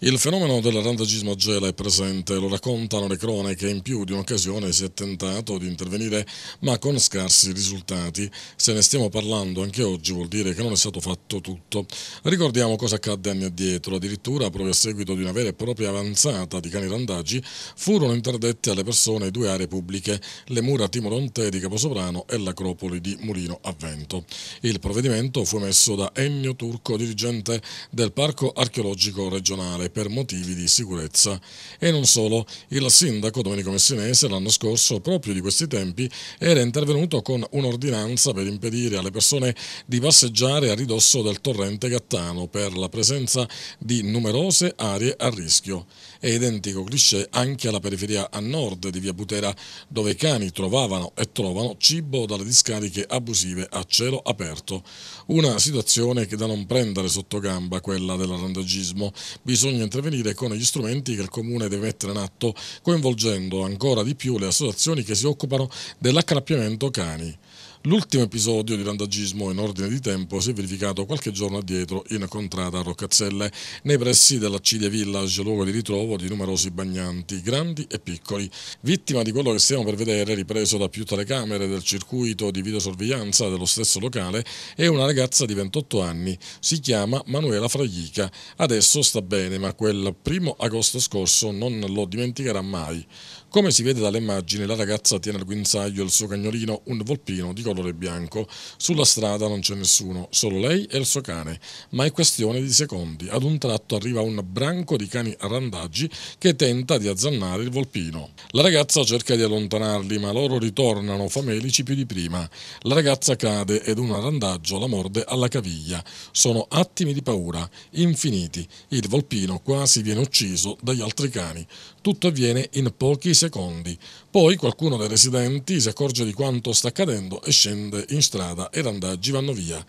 Il fenomeno dell'randagismo a Gela è presente, lo raccontano le cronache, in più di un'occasione si è tentato di intervenire ma con scarsi risultati. Se ne stiamo parlando anche oggi vuol dire che non è stato fatto tutto. Ricordiamo cosa accadde anni addietro, addirittura proprio a seguito di una vera e propria avanzata di cani randaggi furono interdette alle persone due aree pubbliche, le mura Timoronte di Caposoprano e l'acropoli di Mulino a Vento. Il provvedimento fu emesso da Ennio Turco, dirigente del Parco Archeologico Regionale per motivi di sicurezza. E non solo, il sindaco Domenico Messinese l'anno scorso, proprio di questi tempi, era intervenuto con un'ordinanza per impedire alle persone di passeggiare a ridosso del torrente Gattano per la presenza di numerose aree a rischio. È identico cliché anche alla periferia a nord di via Butera, dove i cani trovavano e trovano cibo dalle discariche abusive a cielo aperto. Una situazione che da non prendere sotto gamba, quella dell'arrandagismo. Bisogna bisogna intervenire con gli strumenti che il Comune deve mettere in atto, coinvolgendo ancora di più le associazioni che si occupano dell'accrappiamento cani. L'ultimo episodio di randagismo in ordine di tempo si è verificato qualche giorno addietro in Contrada a Roccazzelle, nei pressi della Cilia Village, luogo di ritrovo di numerosi bagnanti, grandi e piccoli. Vittima di quello che stiamo per vedere, ripreso da più telecamere del circuito di videosorveglianza dello stesso locale, è una ragazza di 28 anni. Si chiama Manuela Fraglica. Adesso sta bene, ma quel primo agosto scorso non lo dimenticherà mai. Come si vede dalle immagini, la ragazza tiene al guinzaglio il suo cagnolino, un volpino di colore bianco. Sulla strada non c'è nessuno, solo lei e il suo cane, ma è questione di secondi. Ad un tratto arriva un branco di cani randaggi che tenta di azzannare il volpino. La ragazza cerca di allontanarli, ma loro ritornano famelici più di prima. La ragazza cade ed un randaggio la morde alla caviglia. Sono attimi di paura, infiniti. Il volpino quasi viene ucciso dagli altri cani. Tutto avviene in pochi secondi. Poi qualcuno dei residenti si accorge di quanto sta accadendo e scende in strada e randaggi vanno via.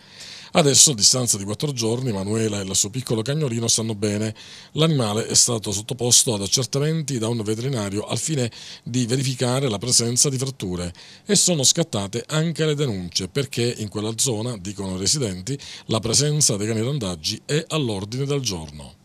Adesso, a distanza di quattro giorni, Manuela e il suo piccolo cagnolino stanno bene. L'animale è stato sottoposto ad accertamenti da un veterinario al fine di verificare la presenza di fratture e sono scattate anche le denunce perché in quella zona, dicono i residenti, la presenza dei cani randaggi è all'ordine del giorno.